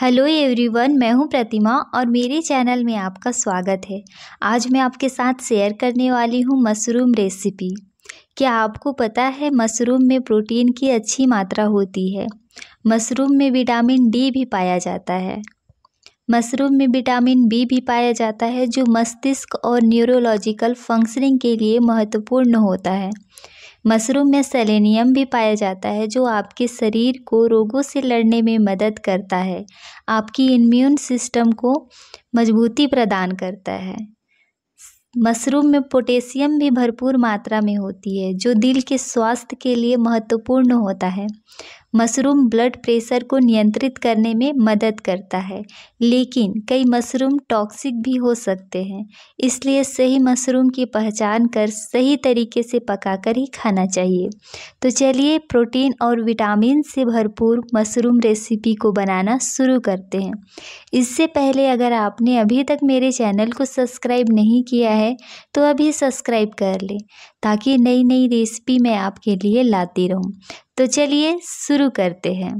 Hello everyone मैं हूं प्रतिमा और मेरे चैनल में आपका स्वागत है आज मैं आपके साथ शेयर करने वाली हूं मशरूम रेसिपी क्या आपको पता है मशरूम में प्रोटीन की अच्छी मात्रा होती है मशरूम में विटामिन डी भी पाया जाता है मशरूम में विटामिन बी भी पाया जाता है जो मस्तिष्क और न्यूरोलॉजिकल फंक्शनिंग के लिए महत्वपूर्ण होता है मशरूम में सेलेनियम भी पाया जाता है जो आपके शरीर को रोगों से लड़ने में मदद करता है आपकी इम्यून सिस्टम को मजबूती प्रदान करता है मशरूम में पोटेशियम भी भरपूर मात्रा में होती है जो दिल के स्वास्थ्य के लिए महत्वपूर्ण होता है मशरूम ब्लड प्रेशर को नियंत्रित करने में मदद करता है लेकिन कई मशरूम टॉक्सिक भी हो सकते हैं इसलिए सही मशरूम की पहचान कर सही तरीके से पकाकर ही खाना चाहिए तो चलिए प्रोटीन और विटामिन से भरपूर मशरूम रेसिपी को बनाना शुरू करते हैं इससे पहले अगर आपने अभी तक मेरे चैनल को सब्सक्राइब नहीं किया है तो अभी सब्सक्राइब कर लें ताकि नई नई रेसिपी मैं आपके लिए लाती रहूं तो चलिए शुरू करते हैं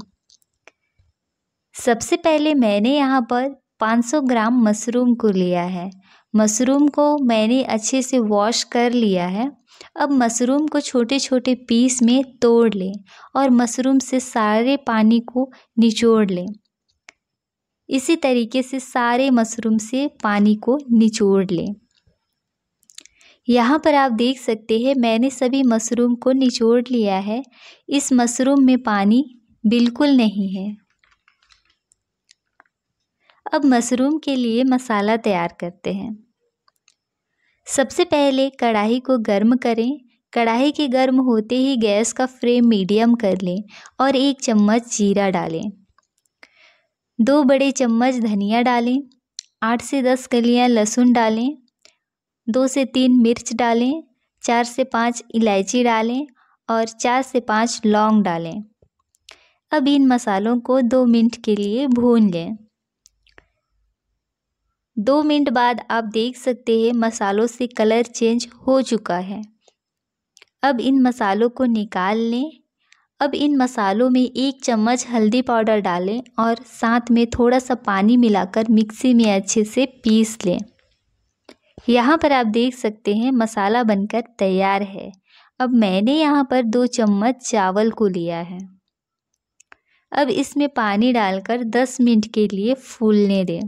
सबसे पहले मैंने यहाँ पर 500 ग्राम मशरूम को लिया है मशरूम को मैंने अच्छे से वॉश कर लिया है अब मशरूम को छोटे छोटे पीस में तोड़ लें और मशरूम से सारे पानी को निचोड़ लें इसी तरीके से सारे मशरूम से पानी को निचोड़ लें यहाँ पर आप देख सकते हैं मैंने सभी मशरूम को निचोड़ लिया है इस मशरूम में पानी बिल्कुल नहीं है अब मशरूम के लिए मसाला तैयार करते हैं सबसे पहले कढ़ाई को गर्म करें कढ़ाई के गर्म होते ही गैस का फ्लेम मीडियम कर लें और एक चम्मच जीरा डालें दो बड़े चम्मच धनिया डालें आठ से दस कलियां लहसुन डालें दो से तीन मिर्च डालें चार से पाँच इलायची डालें और चार से पाँच लौंग डालें अब इन मसालों को दो मिनट के लिए भून लें दो मिनट बाद आप देख सकते हैं मसालों से कलर चेंज हो चुका है अब इन मसालों को निकाल लें अब इन मसालों में एक चम्मच हल्दी पाउडर डालें और साथ में थोड़ा सा पानी मिलाकर मिक्सी में अच्छे से पीस लें यहाँ पर आप देख सकते हैं मसाला बनकर तैयार है अब मैंने यहाँ पर दो चम्मच चावल को लिया है अब इसमें पानी डालकर 10 मिनट के लिए फूलने दें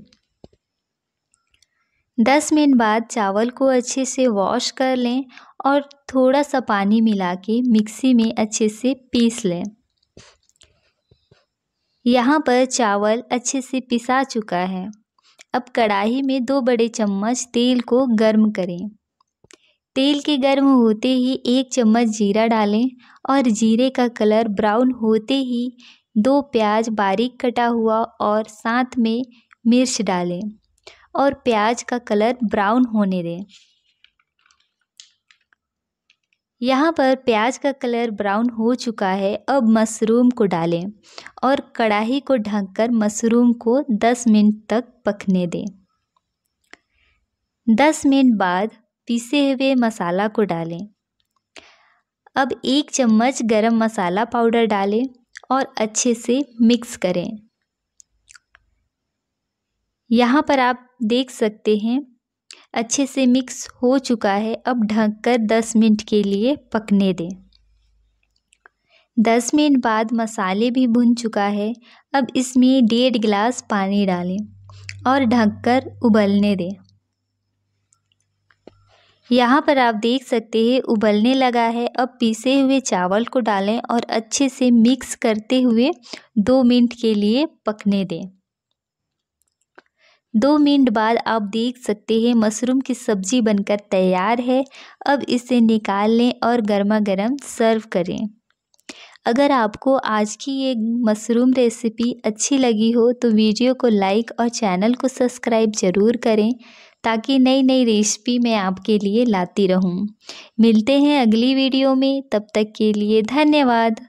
10 मिनट बाद चावल को अच्छे से वॉश कर लें और थोड़ा सा पानी मिला के मिक्सी में अच्छे से पीस लें यहाँ पर चावल अच्छे से पिसा चुका है अब कढ़ाई में दो बड़े चम्मच तेल को गर्म करें तेल के गर्म होते ही एक चम्मच जीरा डालें और जीरे का कलर ब्राउन होते ही दो प्याज बारीक कटा हुआ और साथ में मिर्च डालें और प्याज का कलर ब्राउन होने दें यहाँ पर प्याज का कलर ब्राउन हो चुका है अब मशरूम को डालें और कढ़ाई को ढककर मशरूम को 10 मिनट तक पकने दें 10 मिनट बाद पीसे हुए मसाला को डालें अब एक चम्मच गरम मसाला पाउडर डालें और अच्छे से मिक्स करें यहाँ पर आप देख सकते हैं अच्छे से मिक्स हो चुका है अब ढक कर दस मिनट के लिए पकने दें दस मिनट बाद मसाले भी भुन चुका है अब इसमें डेढ़ गिलास पानी डालें और ढककर उबलने दें यहाँ पर आप देख सकते हैं उबलने लगा है अब पीसे हुए चावल को डालें और अच्छे से मिक्स करते हुए दो मिनट के लिए पकने दें दो मिनट बाद आप देख सकते हैं मशरूम की सब्ज़ी बनकर तैयार है अब इसे निकाल लें और गर्मा गर्म सर्व करें अगर आपको आज की ये मशरूम रेसिपी अच्छी लगी हो तो वीडियो को लाइक और चैनल को सब्सक्राइब ज़रूर करें ताकि नई नई रेसिपी मैं आपके लिए लाती रहूं। मिलते हैं अगली वीडियो में तब तक के लिए धन्यवाद